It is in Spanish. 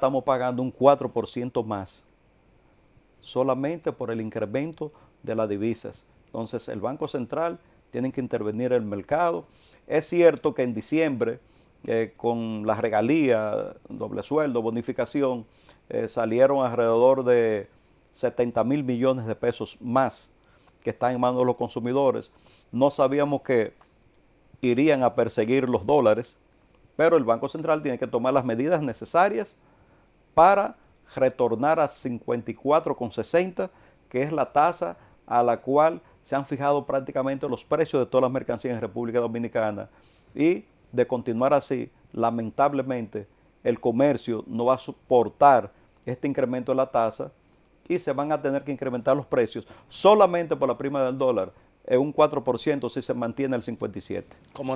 estamos pagando un 4% más solamente por el incremento de las divisas. Entonces el Banco Central tiene que intervenir en el mercado. Es cierto que en diciembre, eh, con la regalía doble sueldo, bonificación, eh, salieron alrededor de 70 mil millones de pesos más que están en manos de los consumidores. No sabíamos que irían a perseguir los dólares, pero el Banco Central tiene que tomar las medidas necesarias para retornar a 54,60, que es la tasa a la cual se han fijado prácticamente los precios de todas las mercancías en República Dominicana. Y de continuar así, lamentablemente, el comercio no va a soportar este incremento de la tasa y se van a tener que incrementar los precios solamente por la prima del dólar en un 4% si se mantiene el 57. Como